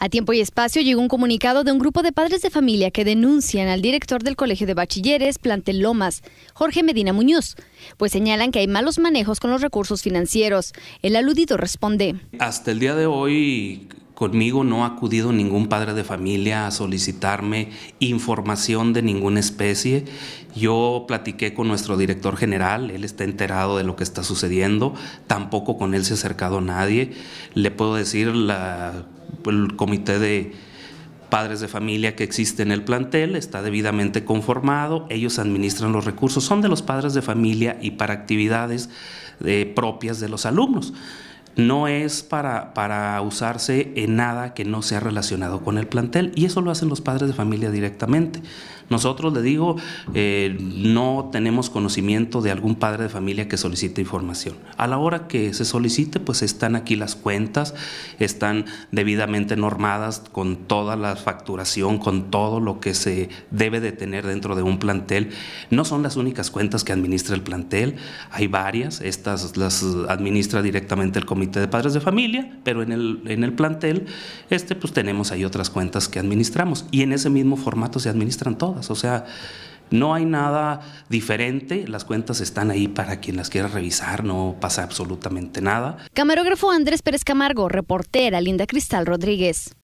A tiempo y espacio llegó un comunicado de un grupo de padres de familia que denuncian al director del Colegio de Bachilleres Plantel Lomas, Jorge Medina Muñoz, pues señalan que hay malos manejos con los recursos financieros. El aludido responde. Hasta el día de hoy conmigo no ha acudido ningún padre de familia a solicitarme información de ninguna especie. Yo platiqué con nuestro director general, él está enterado de lo que está sucediendo, tampoco con él se ha acercado nadie. Le puedo decir la el comité de padres de familia que existe en el plantel, está debidamente conformado, ellos administran los recursos, son de los padres de familia y para actividades eh, propias de los alumnos no es para, para usarse en nada que no sea relacionado con el plantel y eso lo hacen los padres de familia directamente. Nosotros, le digo, eh, no tenemos conocimiento de algún padre de familia que solicite información. A la hora que se solicite, pues están aquí las cuentas, están debidamente normadas con toda la facturación, con todo lo que se debe de tener dentro de un plantel. No son las únicas cuentas que administra el plantel, hay varias, estas las administra directamente el comité de padres de familia, pero en el, en el plantel este, pues tenemos ahí otras cuentas que administramos y en ese mismo formato se administran todas, o sea, no hay nada diferente, las cuentas están ahí para quien las quiera revisar, no pasa absolutamente nada. Camarógrafo Andrés Pérez Camargo, reportera Linda Cristal Rodríguez.